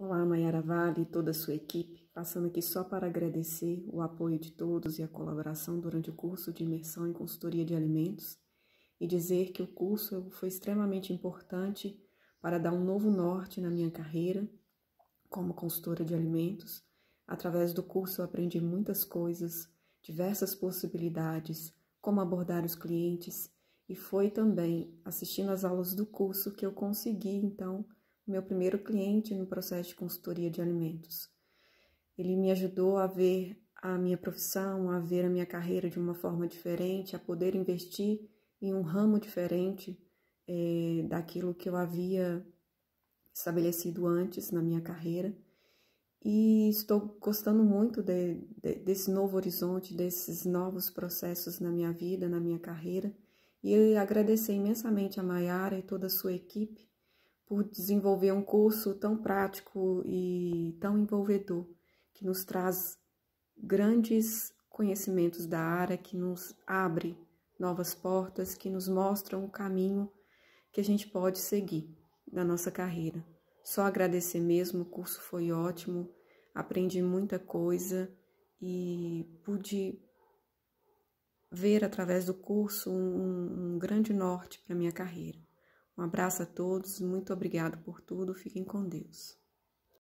Olá, Mayara Vale e toda a sua equipe, passando aqui só para agradecer o apoio de todos e a colaboração durante o curso de imersão em consultoria de alimentos e dizer que o curso foi extremamente importante para dar um novo norte na minha carreira como consultora de alimentos. Através do curso eu aprendi muitas coisas, diversas possibilidades, como abordar os clientes e foi também assistindo às aulas do curso que eu consegui então meu primeiro cliente no processo de consultoria de alimentos. Ele me ajudou a ver a minha profissão, a ver a minha carreira de uma forma diferente, a poder investir em um ramo diferente é, daquilo que eu havia estabelecido antes na minha carreira. E estou gostando muito de, de, desse novo horizonte, desses novos processos na minha vida, na minha carreira. E agradecer imensamente a Maiara e toda a sua equipe por desenvolver um curso tão prático e tão envolvedor, que nos traz grandes conhecimentos da área, que nos abre novas portas, que nos mostra o caminho que a gente pode seguir na nossa carreira. Só agradecer mesmo, o curso foi ótimo, aprendi muita coisa e pude ver através do curso um, um grande norte para minha carreira. Um abraço a todos, muito obrigado por tudo, fiquem com Deus.